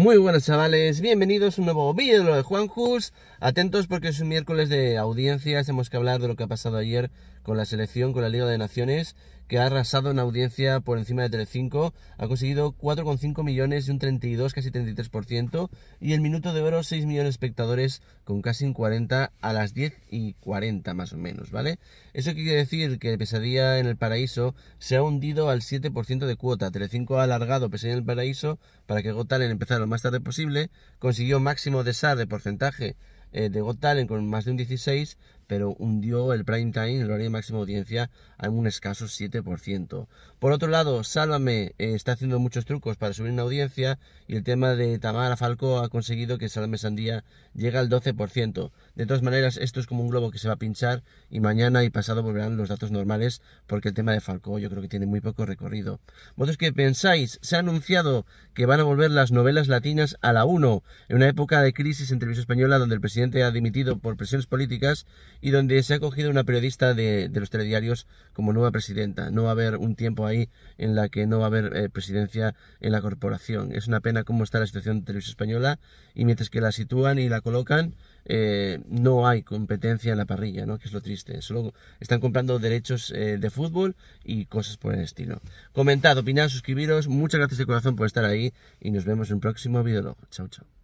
Muy buenos chavales, bienvenidos a un nuevo vídeo de Juan Hus. Atentos porque es un miércoles de audiencias, hemos que hablar de lo que ha pasado ayer con la selección, con la Liga de Naciones que ha arrasado en audiencia por encima de Telecinco, ha conseguido 4,5 millones y un 32, casi 33%, y el Minuto de Oro 6 millones de espectadores con casi un 40 a las 10 y 40 más o menos, ¿vale? Eso quiere decir que Pesadilla en el Paraíso se ha hundido al 7% de cuota, Telecinco ha alargado Pesadilla en el Paraíso para que Got empezara lo más tarde posible, consiguió máximo de SAR de porcentaje eh, de Got con más de un 16, pero hundió el prime time, el horario de máxima audiencia, a un escaso 7%. Por otro lado, Sálvame eh, está haciendo muchos trucos para subir una audiencia y el tema de Tamara Falcó ha conseguido que Sálvame Sandía llegue al 12%. De todas maneras, esto es como un globo que se va a pinchar y mañana y pasado volverán los datos normales porque el tema de Falco yo creo que tiene muy poco recorrido. ¿Vosotros qué pensáis? Se ha anunciado que van a volver las novelas latinas a la 1 en una época de crisis en televisión española donde el presidente ha dimitido por presiones políticas y donde se ha cogido una periodista de, los telediarios como nueva presidenta. No va a haber un tiempo ahí en la que no va a haber eh, presidencia en la corporación. Es una pena cómo está la situación de Televisión Española y mientras que la sitúan y la colocan, eh, no hay competencia en la parrilla, ¿no? que es lo triste. Solo están comprando derechos eh, de fútbol y cosas por el estilo. Comentad, opinad, suscribiros. Muchas gracias de corazón por estar ahí y nos vemos en un próximo vídeo. Chao, chao.